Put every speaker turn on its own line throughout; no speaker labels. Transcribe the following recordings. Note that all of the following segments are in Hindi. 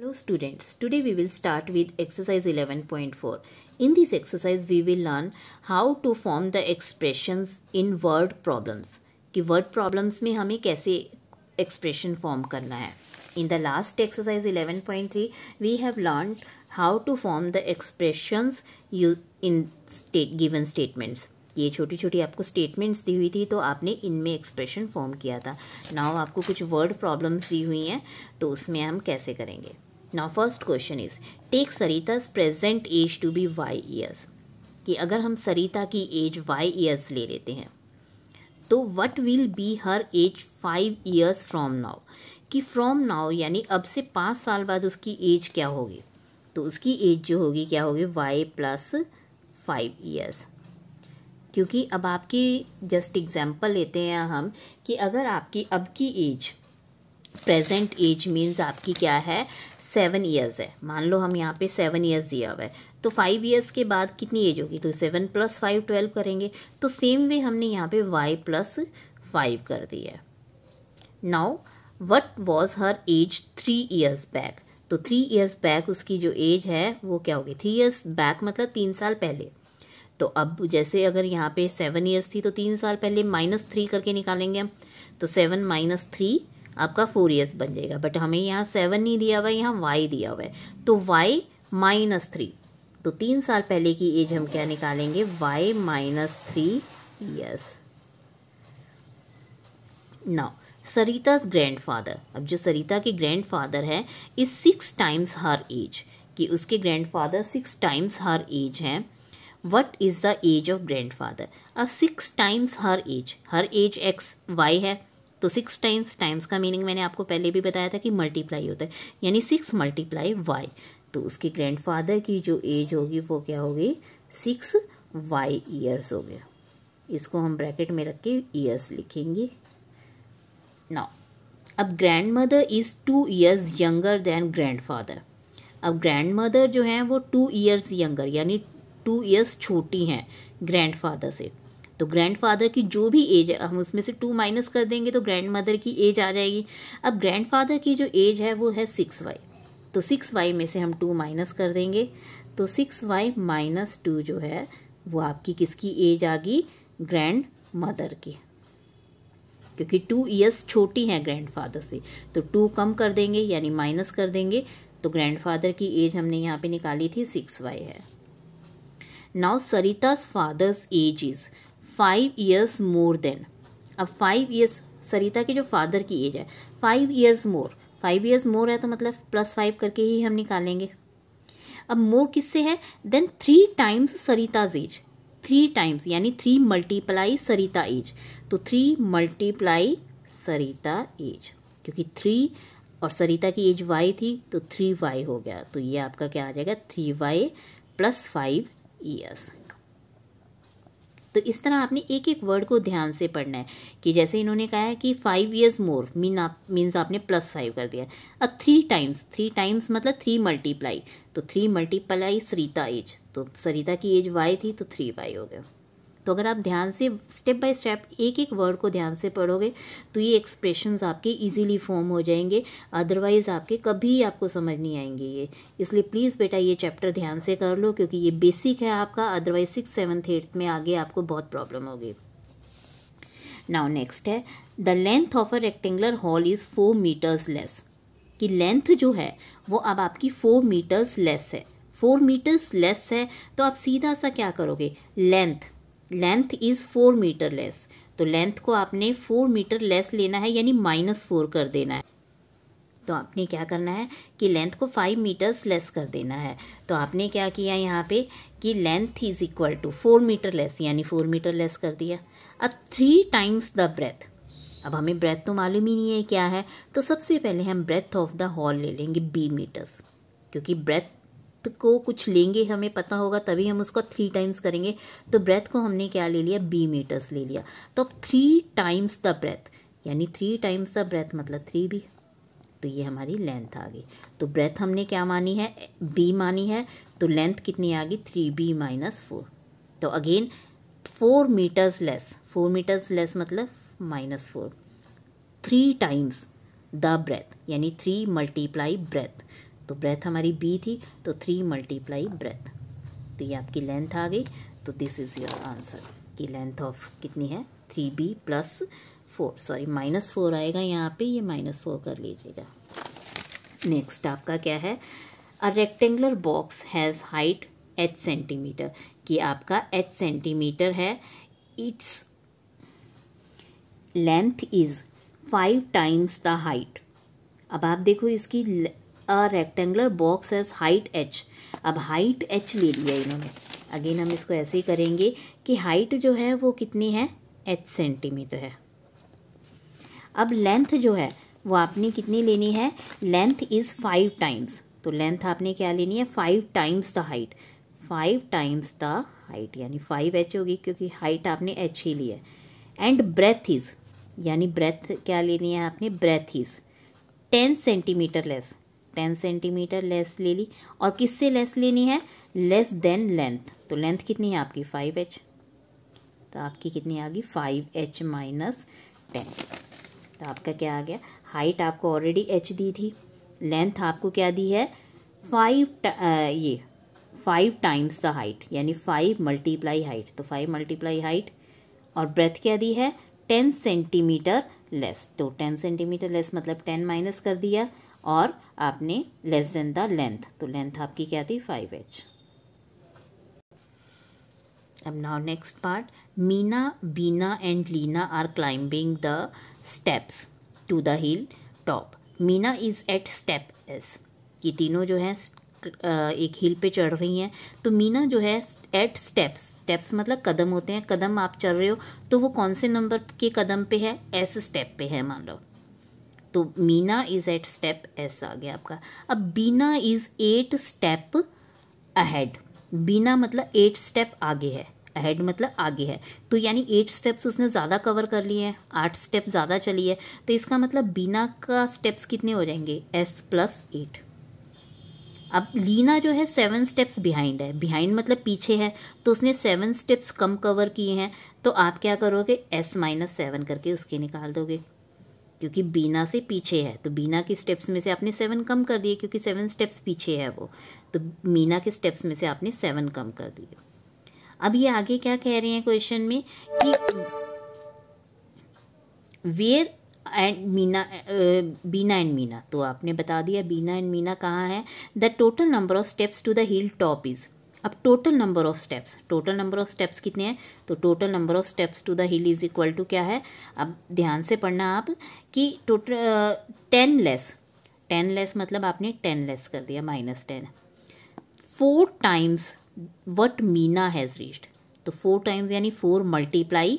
Hello students, today we will start with exercise 11.4. In this exercise, we will learn how to form the expressions in word problems. कि word problems में हमें कैसे expression form करना है. In the last exercise 11.3, we have learned how to form the expressions in state, given statements. ये छोटी छोटी आपको स्टेटमेंट्स दी हुई थी तो आपने इनमें एक्सप्रेशन फॉर्म किया था नाउ आपको कुछ वर्ड प्रॉब्लम्स दी हुई हैं तो उसमें हम कैसे करेंगे now first question is take Sarita's present age to be Y years कि अगर हम सरिता की एज वाई ईयर्स ले लेते हैं तो what will be her age five years from now कि फ्रॉम नाउ यानी अब से पाँच साल बाद उसकी एज क्या होगी तो उसकी एज जो होगी क्या होगी वाई प्लस फाइव ईयर्स क्योंकि अब आपकी जस्ट एग्जाम्पल लेते हैं हम कि अगर आपकी अब की एज प्रेजेंट एज मीन्स आपकी क्या है सेवन ईयर्स है मान लो हम यहाँ पे सेवन ईयर्स दिया हुआ है तो फाइव ईयर्स के बाद कितनी एज होगी तो सेवन प्लस फाइव ट्वेल्व करेंगे तो सेम वे हमने यहाँ पे वाई प्लस फाइव कर दिया है now what was her age three years back तो थ्री ईयर्स बैक उसकी जो एज है वो क्या होगी थ्री ईयर्स बैक मतलब तीन साल पहले तो अब जैसे अगर यहाँ पे सेवन ईयर्स थी तो तीन साल पहले माइनस थ्री करके निकालेंगे हम तो सेवन माइनस थ्री आपका फोर ईयर्स बन जाएगा बट हमें यहाँ सेवन नहीं दिया हुआ है यहाँ वाई दिया हुआ है तो वाई माइनस थ्री तो तीन साल पहले की एज हम क्या निकालेंगे Y minus three years now Sarita's father अब जो सरिता के ग्रैंड फादर है is six times her age कि उसके grandfather six times her age हैं what is the age of grandfather अब six times her age her age X Y है तो सिक्स टाइम्स टाइम्स का मीनिंग मैंने आपको पहले भी बताया था कि मल्टीप्लाई होता है यानी सिक्स मल्टीप्लाई वाई तो उसके ग्रैंडफादर की जो एज होगी वो क्या होगी सिक्स वाई ईयर्स हो गया इसको हम ब्रैकेट में रख के ईयर्स लिखेंगे नाउ अब grandmother is two years younger than grandfather अब ग्रैंड मदर जो हैं वो टू ईयर्स यंगर यानी टू ईयर्स छोटी हैं ग्रैंड फादर से तो ग्रैंडफादर की जो भी एज है हम उसमें से टू माइनस कर देंगे तो ग्रैंड मदर की एज आ जाएगी अब ग्रैंडफादर की जो एज है वो है सिक्स वाई तो सिक्स वाई में से हम टू माइनस कर देंगे तो सिक्स वाई माइनस टू जो है वो आपकी किसकी एज आ गई ग्रैंड मदर की क्योंकि टू ईयर्स छोटी हैं फादर से तो टू कम कर देंगे यानी माइनस कर देंगे तो ग्रैंड फादर की एज हमने यहाँ पे निकाली थी सिक्स वाई है now Sarita's father's age is five years more than अब फाइव ईयर्स सरिता के जो फादर की एज है five years more five years more है तो मतलब प्लस फाइव करके ही हम निकालेंगे अब मोर किससे है than three times Sarita's age three times यानी थ्री मल्टीप्लाई सरिता एज तो थ्री मल्टीप्लाई सरिता एज क्योंकि थ्री और सरिता की एज वाई थी तो थ्री वाई हो गया तो ये आपका क्या आ जाएगा three Y plus five years तो इस तरह आपने एक एक वर्ड को ध्यान से पढ़ना है कि जैसे इन्होंने कहा है कि फाइव ईयर्स मोर मीन आप मीन्स आपने प्लस फाइव कर दिया अब थ्री टाइम्स थ्री टाइम्स मतलब थ्री मल्टीप्लाई तो थ्री मल्टीप्लाई सरिता एज तो सरिता की एज वाई थी तो थ्री वाई हो गया तो अगर आप ध्यान से स्टेप बाय स्टेप एक एक वर्ड को ध्यान से पढ़ोगे तो ये एक्सप्रेशंस आपके इजीली फॉर्म हो जाएंगे अदरवाइज़ आपके कभी आपको समझ नहीं आएंगे ये इसलिए प्लीज़ बेटा ये चैप्टर ध्यान से कर लो क्योंकि ये बेसिक है आपका अदरवाइज सिक्स सेवन्थ एट्थ में आगे आपको बहुत प्रॉब्लम होगी नाउ नेक्स्ट है the length of a rectangular hall is four metres less कि लेंथ जो है वो अब आपकी फोर मीटर्स लेस है फोर मीटर्स लेस है तो आप सीधा सा क्या करोगे length length is four metre less तो लेंथ को आपने फोर मीटर लेस लेना है यानी माइनस फोर कर देना है तो आपने क्या करना है कि लेंथ को फाइव मीटर्स लेस कर देना है तो आपने क्या किया यहाँ पे कि length is equal to four metre less यानी फोर मीटर लेस कर दिया अब थ्री टाइम्स द ब्रेथ अब हमें ब्रेथ तो मालूम ही नहीं है क्या है तो सबसे पहले हम ब्रेथ ऑफ द हॉल ले लेंगे बी मीटर्स क्योंकि ब्रेथ को कुछ लेंगे हमें पता होगा तभी हम उसको थ्री टाइम्स करेंगे तो ब्रेथ को हमने क्या ले लिया बी मीटर्स ले लिया तो अब थ्री टाइम्स द ब्रेथ यानी थ्री टाइम्स द ब्रेथ मतलब थ्री बी तो ये हमारी लेंथ आ गई तो ब्रेथ हमने क्या मानी है बी मानी है तो लेंथ कितनी आ गई थ्री बी माइनस फोर तो again four metres less four metres less मतलब minus four three times the breadth यानी थ्री मल्टीप्लाई ब्रेथ तो ब्रेथ हमारी बी थी तो थ्री मल्टीप्लाई ब्रेथ तो ये आपकी लेंथ आ गई तो दिस इज़ योर आंसर कि लेंथ ऑफ कितनी है three B plus four sorry minus four आएगा यहाँ पे ये माइनस फोर कर लीजिएगा नेक्स्ट आपका क्या है a rectangular box has height H centimetre कि आपका एच सेंटीमीटर है its length is five times the height अब आप देखो इसकी a rectangular box edge height H अब हाइट एच ले लिया इन्होंने अगेन हम इसको ऐसे ही करेंगे कि हाइट जो है वो कितनी है एच सेंटीमीटर है अब लेंथ जो है वो आपने कितनी लेनी है लेंथ इज़ फाइव टाइम्स तो लेंथ आपने क्या लेनी है five times the height five times the height यानी फाइव एच होगी क्योंकि हाइट आपने एच ही ली है एंड ब्रेथ इज़ यानी ब्रेथ क्या लेनी है आपने breadth is ten centimetre less ten centimetre less ले ली और किससे लेस लेनी है लेस देन लेंथ तो लेंथ कितनी है आपकी फाइव एच तो आपकी कितनी आ गई फाइव एच माइनस टेन तो आपका क्या आ गया हाइट आपको ऑलरेडी एच दी थी लेंथ आपको क्या दी है फाइव ये फाइव टाइम्स द हाइट यानी फाइव मल्टीप्लाई हाइट तो फाइव मल्टीप्लाई हाइट और ब्रेथ क्या दी है टेन सेंटीमीटर लेस तो टेन सेंटीमीटर लेस मतलब टेन माइनस कर दिया और आपने लेस देन द लेंथ तो लेंथ आपकी क्या थी फाइव एच अब now next part Meena Beena and Leena are climbing the steps to the hill top Meena is eight step S ये तीनों जो है एक हिल पे चढ़ रही हैं तो मीना जो है एट स्टेप्स स्टेप्स मतलब कदम होते हैं कदम आप चल रहे हो तो वो कौन से नंबर के कदम पे है एस स्टेप पे है मान लो तो Meena is eight step S आ गया आपका अब Beena is eight step ahead Beena मतलब एट स्टेप आगे है अहेड मतलब आगे है तो यानी एट स्टेप्स उसने ज़्यादा कवर कर लिए हैं आठ स्टेप ज़्यादा चली है तो इसका मतलब बीना का स्टेप्स कितने हो जाएंगे एस प्लस एट अब लीना जो है सेवन स्टेप्स बिहाइंड है बिहाइंड मतलब पीछे है तो उसने सेवन स्टेप्स कम कवर किए हैं तो आप क्या करोगे एस माइनस सेवन करके उसके निकाल दोगे क्योंकि बीना से पीछे है तो बीना के स्टेप्स में से आपने सेवन कम कर दिए क्योंकि सेवन स्टेप्स पीछे है वो तो मीना के स्टेप्स में से आपने सेवन कम कर दिए अब ये आगे क्या कह रहे हैं क्वेश्चन में कि where and Meena Beena and Meena तो आपने बता दिया बीना एंड मीना कहाँ है the total number of steps to the hill top is अब total number of steps total number of steps कितने हैं तो total number of steps to the hill is equal to क्या है अब ध्यान से पढ़ना आप कि total ten less ten less मतलब आपने टेन लेस कर दिया minus ten four times what Meena has reached तो फोर टाइम्स यानी फोर मल्टीप्लाई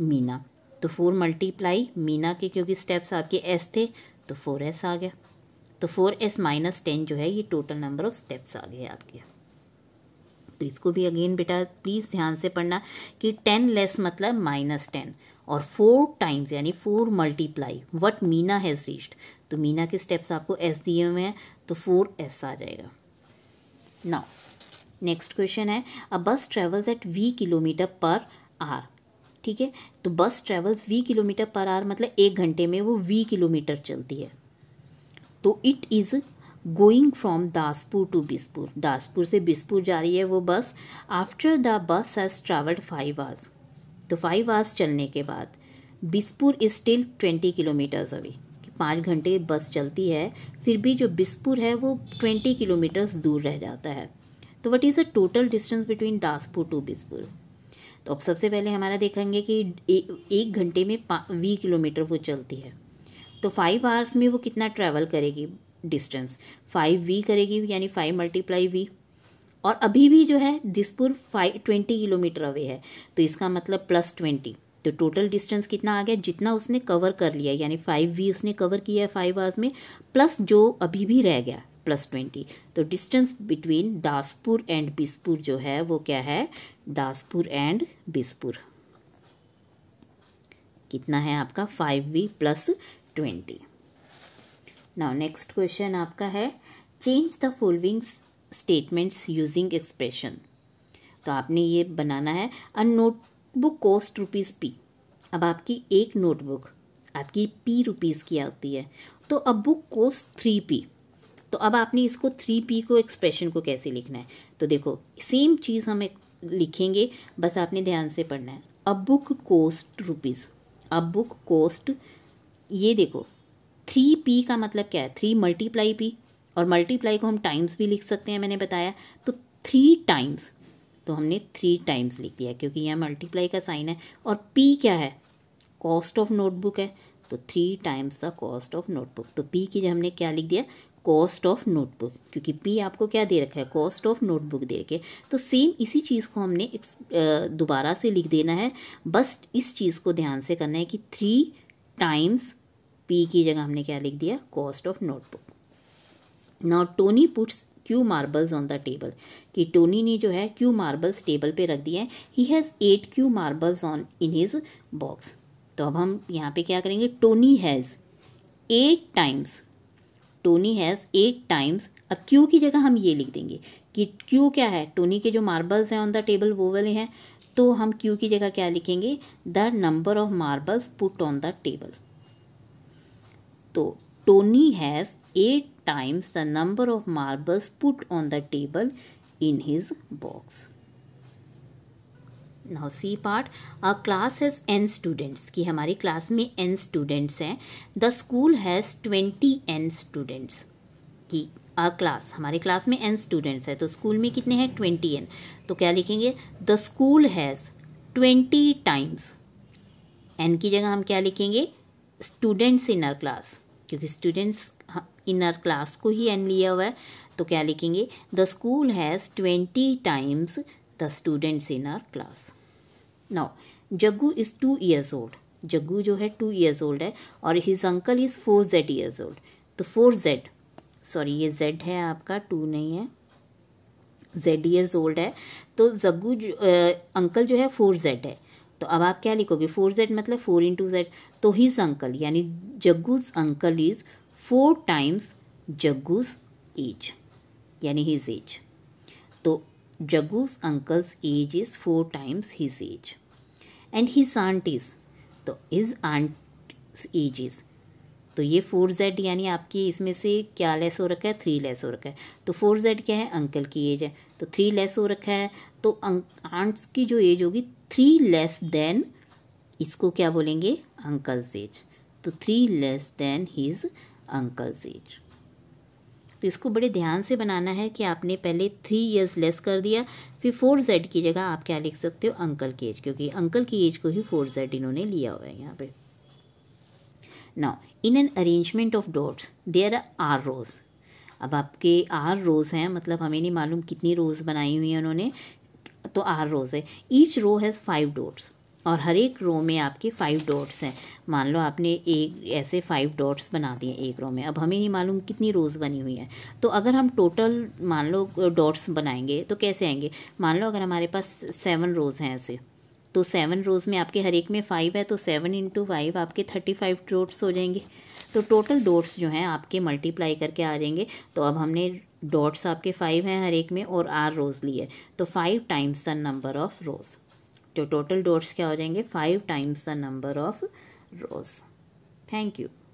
मीना तो फोर मल्टीप्लाई मीना के क्योंकि स्टेप्स आपके एस थे तो फोर एस आ गया तो फोर एस माइनस टेन जो है ये टोटल नंबर ऑफ स्टेप्स आ गए आपके तो इसको भी अगेन बेटा प्लीज़ ध्यान से पढ़ना कि टेन लेस मतलब माइनस टेन और फोर टाइम्स यानी four multiply what Meena has reached तो मीना के स्टेप्स आपको एस दिए हुए हैं तो फोर एस आ जाएगा नाउ नेक्स्ट क्वेश्चन है a bus travels at V kilometre per hour ठीक है तो bus travels V kilometre per hour मतलब एक घंटे में वो वी किलोमीटर चलती है तो it is going from Daspur to Bispur Daspur से बिसपुर जा रही है वो bus after the bus has travelled five hours तो फाइव आवर्स चलने के बाद Bispur is still twenty kilometres away पाँच घंटे बस चलती है फिर भी जो बिसपुर है वो ट्वेंटी किलोमीटर्स दूर रह जाता है तो what is the total distance between Daspur to Bispur तो अब सबसे पहले हमारा देखेंगे कि एक घंटे में वी किलोमीटर वो चलती है तो फाइव आवर्स में वो कितना ट्रैवल करेगी डिस्टेंस फाइव वी करेगी यानी फाइव मल्टीप्लाई वी और अभी भी जो है Dispur five twenty kilometre away है तो इसका मतलब प्लस ट्वेंटी तो टोटल डिस्टेंस कितना आ गया जितना उसने कवर कर लिया यानी फाइव वी उसने कवर किया है फाइव आवर्स में प्लस जो अभी भी रह गया प्लस ट्वेंटी तो distance between Daspur and Bispur जो है वो क्या है दासपुर एंड बिसपुर कितना है आपका five V plus twenty now next question आपका है change the following statements using expression तो आपने ये बनाना है a notebook cost rupees P अब आपकी एक नोटबुक आपकी पी रुपीज़ की आती है तो अब बुक कोस्ट थ्री पी तो अब आपने इसको थ्री पी को एक्सप्रेशन को कैसे लिखना है तो देखो सेम चीज़ हम लिखेंगे बस आपने ध्यान से पढ़ना है अब बुक कोस्ट रुपीज़ अब बुक कोस्ट ये देखो थ्री पी का मतलब क्या है थ्री मल्टीप्लाई पी और मल्टीप्लाई को हम टाइम्स भी लिख सकते हैं मैंने बताया तो थ्री टाइम्स तो हमने थ्री टाइम्स लिख दिया क्योंकि यह मल्टीप्लाई का साइन है और पी क्या है कॉस्ट ऑफ नोटबुक है तो three times the cost of notebook तो पी की जो हमने क्या लिख दिया कॉस्ट ऑफ नोटबुक क्योंकि पी आपको क्या दे रखा है कॉस्ट ऑफ नोटबुक दे रखे तो सेम इसी चीज़ को हमने दोबारा से लिख देना है बस इस चीज़ को ध्यान से करना है कि थ्री टाइम्स पी की जगह हमने क्या लिख दिया cost of notebook now Tony puts Q marbles on the table कि टोनी ने जो है क्यू मार्बल्स टेबल पे रख दिया है he has eight Q marbles on in his box तो अब हम यहाँ पे क्या करेंगे Tony has eight times Tony has eight times अब क्यू की जगह हम ये लिख देंगे कि क्यू क्या है टोनी के जो मार्बल्स हैं ऑन द टेबल वो वाले हैं तो हम क्यू की जगह क्या लिखेंगे the number of marbles put on the table तो Tony has eight times the number of marbles put on the table in his box now C part a class has N students कि हमारी क्लास में एन स्टूडेंट्स हैं the school has twenty N students कि अ क्लास हमारे क्लास में एन स्टूडेंट्स हैं तो स्कूल में कितने हैं ट्वेंटी एन तो क्या लिखेंगे the school has twenty times N की जगह हम क्या लिखेंगे स्टूडेंट्स इन अर क्लास क्योंकि स्टूडेंट्स इन आर क्लास को ही एन लिया हुआ है तो क्या लिखेंगे the school has twenty times the students in our class now Jaggu is two years old Jaggu जो है टू ईयर्स ओल्ड है और his uncle is four Z years old तो फोर जेड सॉरी ये जेड है आपका टू नहीं है जेड ईयर्स ओल्ड है तो जग्गू अंकल जो है फोर जेड है तो अब आप क्या लिखोगे फोर जेड मतलब फोर इंटू जेड तो हिज अंकल यानी Jaggu's uncle is four times Jaggu's age यानी हिज एज तो Jaggu's uncle's age is four times his age and his aunt is तो हिज आंट एज इज तो ये फोर जेड यानी आपकी इसमें से क्या लेस हो रखा है थ्री लेस हो रखा है तो फोर जेड क्या है अंकल की एज है तो थ्री लेस हो रखा है तो आंट्स की जो एज होगी थ्री लेस देन इसको क्या बोलेंगे अंकल्स एज तो three less than his uncle's age तो इसको बड़े ध्यान से बनाना है कि आपने पहले थ्री इयर्स लेस कर दिया फिर फोर जेड की जगह आप क्या लिख सकते हो अंकल की एज क्योंकि अंकल की एज को ही फोर जेड इन्होंने लिया हुआ है यहाँ पे now in an arrangement of dots there are R अब आपके आर रोज़ हैं मतलब हमें नहीं मालूम कितनी रोज़ बनाई हुई हैं उन्होंने तो आर रोज़ है each row has five dots और हर एक रो में आपके फाइव डॉट्स हैं मान लो आपने एक ऐसे फाइव डॉट्स बना दिए एक रो में अब हमें नहीं मालूम कितनी रोज़ बनी हुई है तो अगर हम टोटल मान लो डॉट्स बनाएंगे तो कैसे आएंगे मान लो अगर हमारे पास सेवन रोज़ हैं ऐसे तो सेवन रोज़ में आपके हर एक में फ़ाइव है तो सेवन इंटू फाइव आपके थर्टी फाइव डोट्स हो जाएंगे तो टोटल डोट्स जो हैं आपके मल्टीप्लाई करके आ जाएंगे तो अब हमने डॉट्स आपके फाइव हैं हर एक में और आर रोज़ लिए तो five times the number of rows तो टोटल डोर्स क्या हो जाएंगे five times the number of rows thank you